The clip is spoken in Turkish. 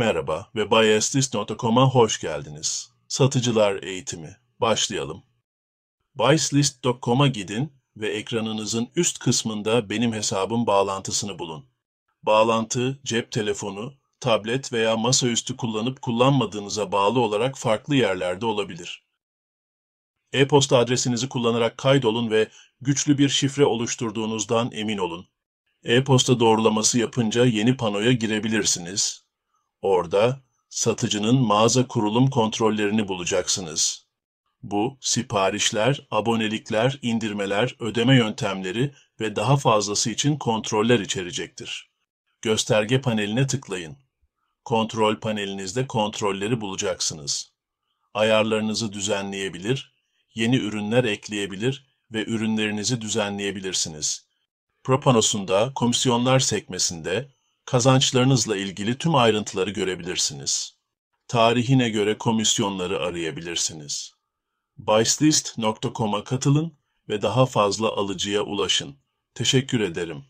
Merhaba ve buyeslist.com'a hoş geldiniz. Satıcılar eğitimi. Başlayalım. Buyeslist.com'a gidin ve ekranınızın üst kısmında benim hesabım bağlantısını bulun. Bağlantı, cep telefonu, tablet veya masaüstü kullanıp kullanmadığınıza bağlı olarak farklı yerlerde olabilir. E-posta adresinizi kullanarak kaydolun ve güçlü bir şifre oluşturduğunuzdan emin olun. E-posta doğrulaması yapınca yeni panoya girebilirsiniz Orada satıcının mağaza kurulum kontrollerini bulacaksınız. Bu siparişler, abonelikler, indirmeler, ödeme yöntemleri ve daha fazlası için kontroller içerecektir. Gösterge paneline tıklayın. Kontrol panelinizde kontrolleri bulacaksınız. Ayarlarınızı düzenleyebilir, yeni ürünler ekleyebilir ve ürünlerinizi düzenleyebilirsiniz. Propanos'un da komisyonlar sekmesinde Kazançlarınızla ilgili tüm ayrıntıları görebilirsiniz. Tarihine göre komisyonları arayabilirsiniz. Buyslist.com'a katılın ve daha fazla alıcıya ulaşın. Teşekkür ederim.